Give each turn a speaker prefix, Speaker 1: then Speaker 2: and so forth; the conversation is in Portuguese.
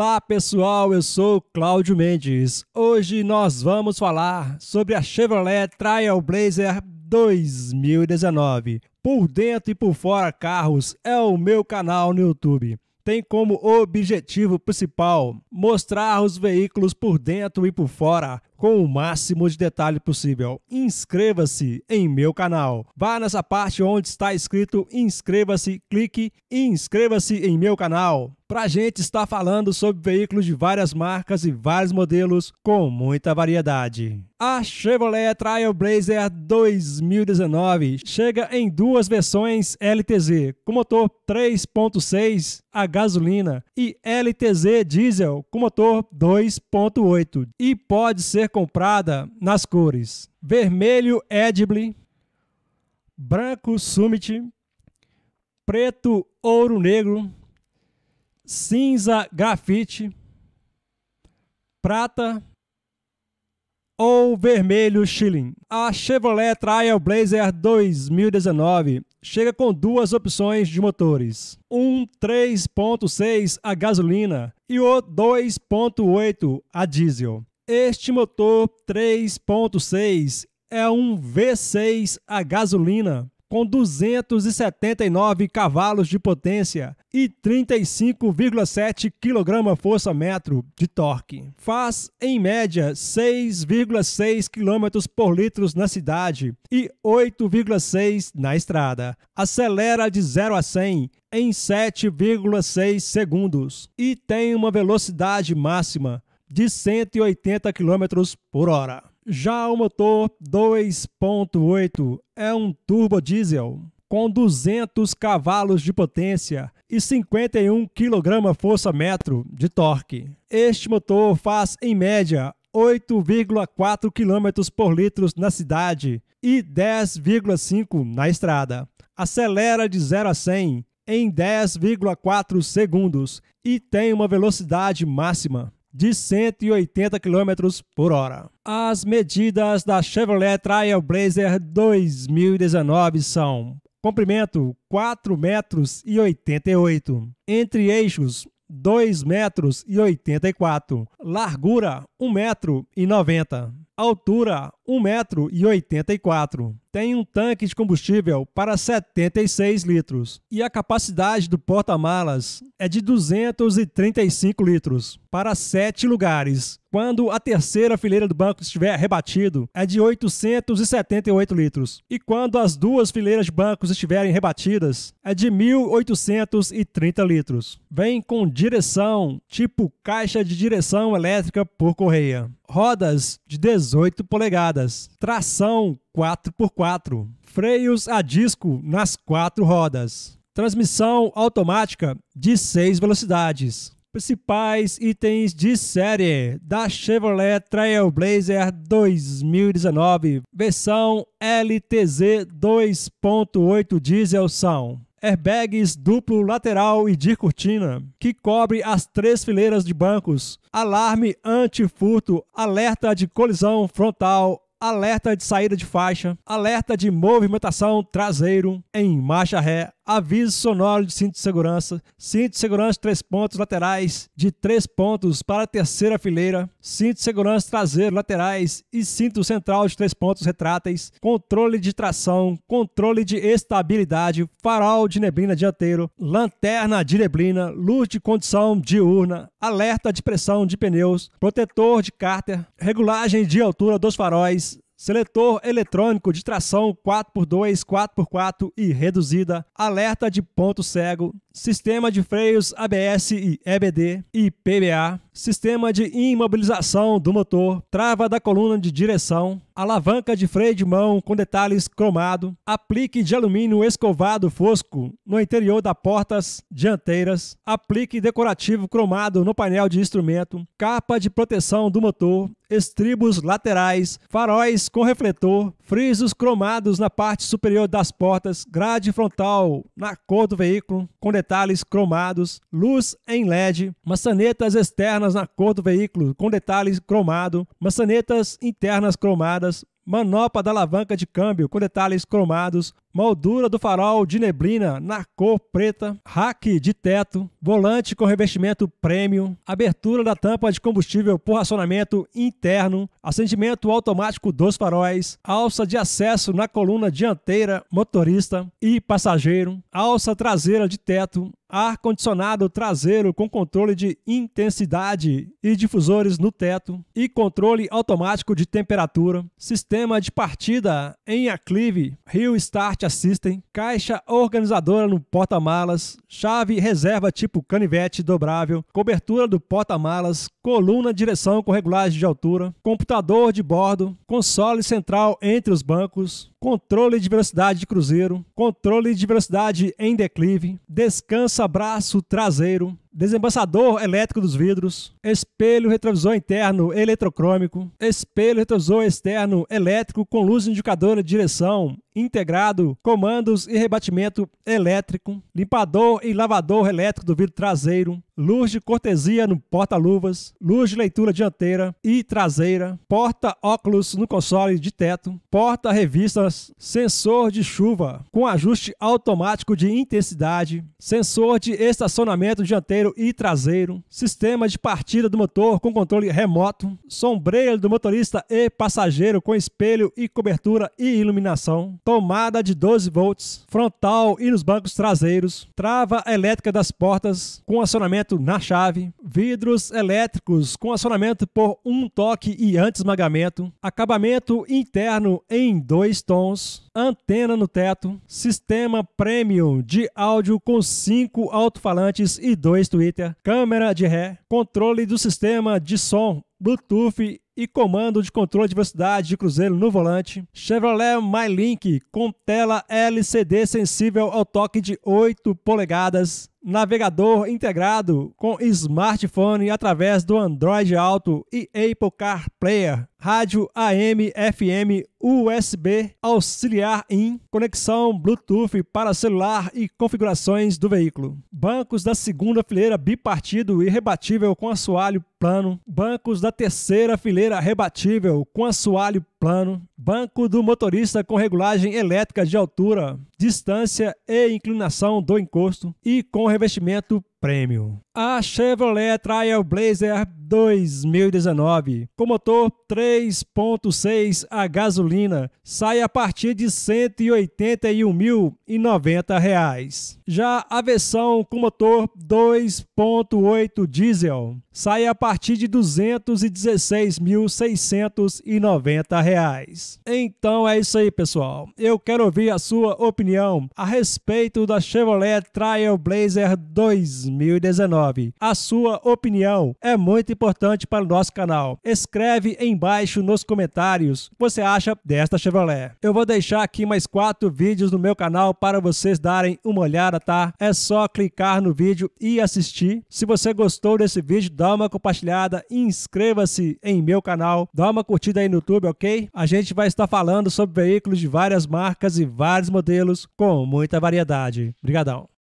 Speaker 1: Olá pessoal, eu sou Cláudio Mendes. Hoje nós vamos falar sobre a Chevrolet Trailblazer 2019. Por dentro e por fora carros é o meu canal no YouTube. Tem como objetivo principal mostrar os veículos por dentro e por fora, com o máximo de detalhe possível. Inscreva-se em meu canal. Vá nessa parte onde está escrito inscreva-se, clique e inscreva-se em meu canal. Pra gente estar falando sobre veículos de várias marcas e vários modelos com muita variedade. A Chevrolet Trailblazer 2019 chega em duas versões LTZ, com motor 3.6 a gasolina e LTZ diesel com motor 2.8 e pode ser ser comprada nas cores vermelho Edible, branco Summit, preto ouro negro, cinza grafite, prata ou vermelho shilling. A Chevrolet Trailblazer 2019 chega com duas opções de motores: um 3.6 a gasolina e o 2.8 a diesel. Este motor 3.6 é um V6 a gasolina com 279 cavalos de potência e 35,7 kgfm de torque. Faz, em média, 6,6 km por litro na cidade e 8,6 na estrada. Acelera de 0 a 100 em 7,6 segundos e tem uma velocidade máxima de 180 km por hora. Já o motor 2.8 é um turbo diesel com 200 cavalos de potência e 51 kgfm de torque. Este motor faz em média 8,4 km por litro na cidade e 10,5 na estrada. Acelera de 0 a 100 em 10,4 segundos e tem uma velocidade máxima de 180 km por hora. As medidas da Chevrolet Trailblazer 2019 são comprimento 4 metros e 88, entre eixos 2 metros e 84, largura 1 metro e 90 altura 1,84m. Tem um tanque de combustível para 76 litros e a capacidade do porta-malas é de 235 litros para 7 lugares. Quando a terceira fileira do banco estiver rebatido, é de 878 litros. E quando as duas fileiras de bancos estiverem rebatidas, é de 1.830 litros. Vem com direção, tipo caixa de direção elétrica por correia rodas de 18 polegadas, tração 4x4, freios a disco nas quatro rodas, transmissão automática de 6 velocidades. Principais itens de série da Chevrolet Trailblazer 2019, versão LTZ 2.8 diesel são airbags duplo lateral e de cortina, que cobre as três fileiras de bancos, alarme anti-furto, alerta de colisão frontal, alerta de saída de faixa, alerta de movimentação traseiro em marcha ré, aviso sonoro de cinto de segurança, cinto de segurança três pontos laterais de três pontos para a terceira fileira, cinto de segurança traseiro laterais e cinto central de três pontos retráteis, controle de tração, controle de estabilidade, farol de neblina dianteiro, lanterna de neblina, luz de condição diurna, alerta de pressão de pneus, protetor de cárter, regulagem de altura dos faróis, Seletor eletrônico de tração 4x2, 4x4 e reduzida, alerta de ponto cego, sistema de freios ABS e EBD e PBA, sistema de imobilização do motor, trava da coluna de direção, alavanca de freio de mão com detalhes cromado, aplique de alumínio escovado fosco no interior das portas dianteiras, aplique decorativo cromado no painel de instrumento, capa de proteção do motor, estribos laterais, faróis com refletor, frisos cromados na parte superior das portas, grade frontal na cor do veículo com detalhes detalhes cromados, luz em LED, maçanetas externas na cor do veículo com detalhes cromado, maçanetas internas cromadas, manopla da alavanca de câmbio com detalhes cromados, moldura do farol de neblina na cor preta, rack de teto, volante com revestimento premium, abertura da tampa de combustível por racionamento interno, acendimento automático dos faróis, alça de acesso na coluna dianteira motorista e passageiro, alça traseira de teto, ar-condicionado traseiro com controle de intensidade e difusores no teto e controle automático de temperatura, sistema de partida em aclive, Rio Start Smart caixa organizadora no porta-malas, chave reserva tipo canivete dobrável, cobertura do porta-malas, coluna direção com regulagem de altura, computador de bordo, console central entre os bancos, controle de velocidade de cruzeiro, controle de velocidade em declive, descansa braço traseiro, desembaçador elétrico dos vidros, espelho retrovisor interno eletrocrômico, espelho retrovisor externo elétrico com luz indicadora de direção, integrado, comandos e rebatimento elétrico, limpador e lavador elétrico do vidro traseiro, luz de cortesia no porta-luvas, luz de leitura dianteira e traseira, porta-óculos no console de teto, porta-revistas, sensor de chuva com ajuste automático de intensidade, sensor de estacionamento dianteiro e traseiro, sistema de partida do motor com controle remoto, sombreiro do motorista e passageiro com espelho e cobertura e iluminação, tomada de 12 volts, frontal e nos bancos traseiros, trava elétrica das portas com acionamento direto na chave, vidros elétricos com acionamento por um toque e anti acabamento interno em dois tons, antena no teto, sistema premium de áudio com cinco alto-falantes e dois Twitter, câmera de ré, controle do sistema de som, Bluetooth e comando de controle de velocidade de cruzeiro no volante. Chevrolet MyLink com tela LCD sensível ao toque de 8 polegadas navegador integrado com smartphone através do Android Auto e Apple CarPlayer rádio AM, FM, USB, auxiliar em conexão Bluetooth para celular e configurações do veículo. Bancos da segunda fileira bipartido e rebatível com assoalho plano. Bancos da terceira fileira rebatível com assoalho plano. Banco do motorista com regulagem elétrica de altura, distância e inclinação do encosto e com revestimento premium. A Chevrolet Trailblazer 2019, com motor 3.6 a gasolina, sai a partir de R$ 181.090. Já a versão com motor 2.8 diesel sai a partir de R$ 216.690. Então é isso aí, pessoal. Eu quero ouvir a sua opinião a respeito da Chevrolet Trailblazer 2019. A sua opinião é muito importante para o nosso canal. Escreve embaixo nos comentários o que você acha desta Chevrolet. Eu vou deixar aqui mais quatro vídeos no meu canal para vocês darem uma olhada, tá? É só clicar no vídeo e assistir. Se você gostou desse vídeo, dá uma compartilhada, inscreva-se em meu canal, dá uma curtida aí no YouTube, ok? A gente vai estar falando sobre veículos de várias marcas e vários modelos com muita variedade. Obrigadão!